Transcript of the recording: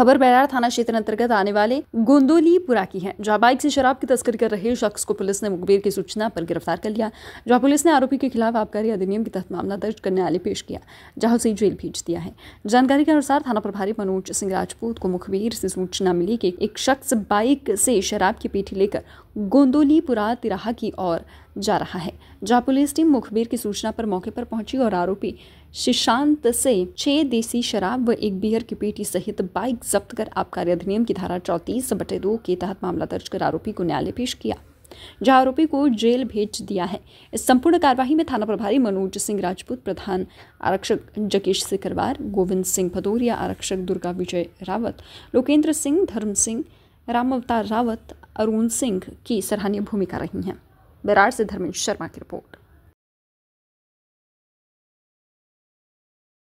खबर बैरार थाना क्षेत्र अंतर्गत आने वाले गोंदोलीपुरा की है जहाँ बाइक से शराब की तस्करी कर रहे शख्स को पुलिस ने मुखबिर की सूचना पर गिरफ्तार कर लिया जहाँ पुलिस ने आरोपी के खिलाफ आबकारी अधिनियम के तहत मामला दर्ज करने वाले पेश किया जहाँ उसे जेल भेज दिया है जानकारी के अनुसार थाना प्रभारी मनोज सिंह राजपूत को मुखबिर से सूचना मिली कि एक शख्स बाइक से शराब की पेठी लेकर गोंदोलीपुरा तिराहा की ओर जा रहा है जहां पुलिस टीम मुखबिर की सूचना पर मौके पर पहुंची और आरोपी शिशांत से छह देसी शराब व एक बियर की पेटी सहित बाइक जब्त कर आबकारी अधिनियम की धारा चौतीस बटे दो के तहत मामला दर्ज कर आरोपी को न्यायालय पेश किया जहां आरोपी को जेल भेज दिया है इस संपूर्ण कार्यवाही में थाना प्रभारी मनोज सिंह राजपूत प्रधान आरक्षक जकेश सिकरवार गोविंद सिंह भदौरिया आरक्षक दुर्गा विजय रावत लोकेंद्र सिंह धर्म सिंह राम अवतार रावत अरुण सिंह की सराहनीय भूमिका रही हैं बिराड़ से धर्मेंद्र शर्मा की रिपोर्ट